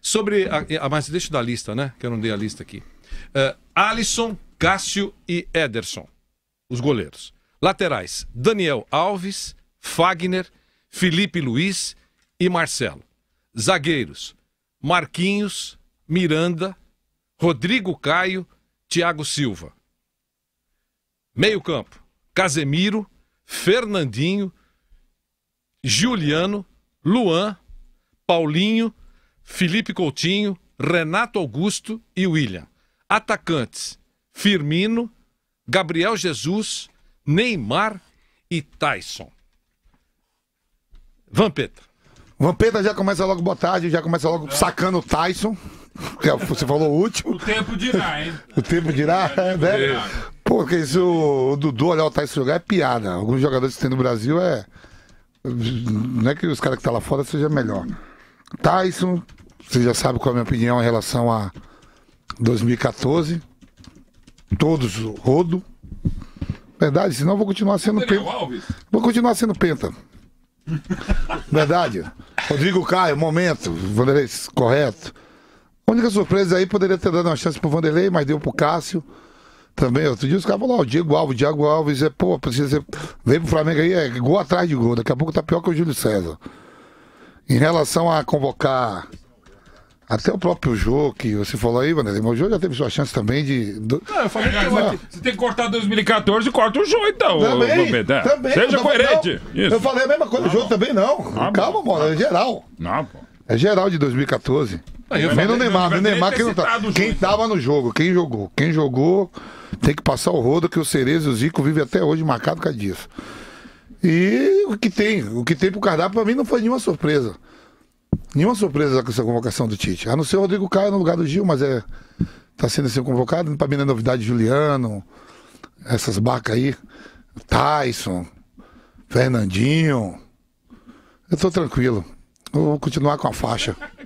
Sobre. A, a, mas deixa eu dar a lista, né? Que eu não dei a lista aqui. Uh, Alisson, Cássio e Ederson, os goleiros. Laterais: Daniel Alves, Fagner, Felipe Luiz e Marcelo. Zagueiros: Marquinhos, Miranda, Rodrigo Caio, Thiago Silva. Meio-campo: Casemiro, Fernandinho, Juliano, Luan, Paulinho, Felipe Coutinho, Renato Augusto e William. Atacantes: Firmino, Gabriel Jesus, Neymar e Tyson. Vampeta. Vampeta já começa logo boa tarde, já começa logo sacando o Tyson. Que é você falou o último. O tempo dirá, hein? O tempo dirá, é, né? Porque isso, o Dudu olhar o Tyson jogar é piada. Alguns jogadores que tem no Brasil é. Não é que os caras que estão tá lá fora seja melhor. Tyson, você já sabe qual é a minha opinião em relação a 2014. Todos rodo. Verdade, senão eu vou continuar sendo penta. Vou continuar sendo penta. Verdade. Rodrigo Caio, momento. Vanderlei, correto. A única surpresa aí poderia ter dado uma chance pro Vanderlei, mas deu pro Cássio. Também, outro dia os caras falaram, ó, Diego Alves, Diego Alves, é, pô, precisa ser. Vem pro Flamengo aí, é gol atrás de gol. Daqui a pouco tá pior que o Júlio César. Em relação a convocar até o próprio jogo que você falou aí, Vanderlei, o jogo já teve sua chance também de. Não, eu falei, que você tem que cortar 2014, corta o jogo então. Também, o... É, também Seja coerente. eu falei a mesma coisa, do o jogo ah, também não. Ah, Calma, mano, é geral. Não, ah, pô. É geral de 2014. vem no Neymar, Neymar tá- quem, não tá, jogo, quem tava no jogo, quem jogou, quem jogou, tem que passar o rodo que o Cerezo e o Zico vivem até hoje marcado com a disso. E o que tem, o que tem pro cardápio pra mim não foi nenhuma surpresa nenhuma surpresa com essa convocação do Tite. A não ser o Rodrigo Caio no lugar do Gil, mas é tá sendo assim convocado. Para mim não é novidade Juliano, essas bacas aí, Tyson, Fernandinho. Eu tô tranquilo. Eu vou continuar com a faixa.